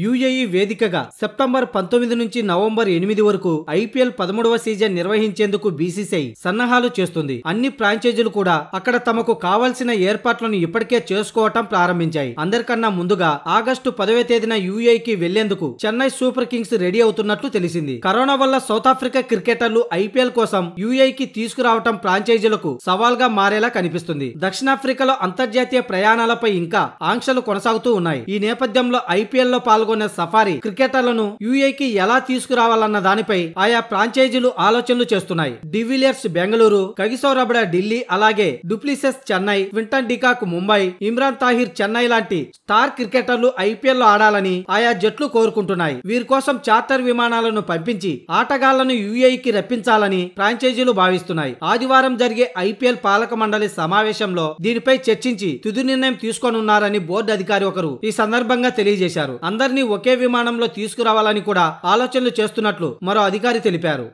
UAE వేదికగా September పంతొమ్మిది నుంచి నవంబర్ ఎనిమిది వరకు ఐపీఎల్ పదమూడవ సీజన్ నిర్వహించేందుకు బీసీసీఐ సన్నాహాలు చేస్తుంది అన్ని ఫ్రాంచైజీలు కూడా అక్కడ తమకు కావాల్సిన ఏర్పాట్లను ఇప్పటికే చేసుకోవటం ప్రారంభించాయి అందరికన్నా ముందుగా ఆగస్టు పదవ తేదీన యుఏఈకి వెళ్లేందుకు చెన్నై సూపర్ కింగ్స్ రెడీ అవుతున్నట్లు తెలిసింది కరోనా వల్ల సౌత్ ఆఫ్రికా క్రికెటర్లు ఐపీఎల్ కోసం యుఏఈకి తీసుకురావటం ఫ్రాంచైజీలకు సవాల్గా మారేలా కనిపిస్తుంది దక్షిణాఫ్రికాలో అంతర్జాతీయ ప్రయాణాలపై ఇంకా ఆంక్షలు కొనసాగుతూ ఉన్నాయి ఈ నేపథ్యంలో ఐపీఎల్లో పాల్గొ పాల్గొనే సఫారీ క్రికెటర్లను కి ఎలా తీసుకురావాలన్న దానిపై ఆయా ఫ్రాంచైజీలు ఆలోచనలు చేస్తున్నాయి డివిలియర్స్ బెంగళూరు కగిసౌరబడ ఢిల్లీ అలాగే du Plessis Chennai Quinton de Kock Mumbai Imran Tahir Chennai లాంటి స్టార్ క్రికెటర్లు ఐపీఎల్ లో ఆడాలని ఆయా జట్లు కోరుకుంటున్నాయి వీరి కోసం చార్టర్ విమానాలను పంపించి ఆటగాళ్లను కి రప్పించాలని ఫ్రాంచైజీలు భావిస్తున్నాయి ఆదివారం జరిగే ఐపీఎల్ పాలక మండలి సమావేశంలో దీనిపై చర్చించి తుది నిర్ణయం తీసుకోనున్నారని బోర్డు అధికారి ఒకరు ఈ సందర్భంగా తెలియజేశారు అందరి అందరినీ ఒకే విమానంలో తీసుకురావాలని కూడా ఆలోచనలు చేస్తున్నట్లు మరో అధికారి తెలిపారు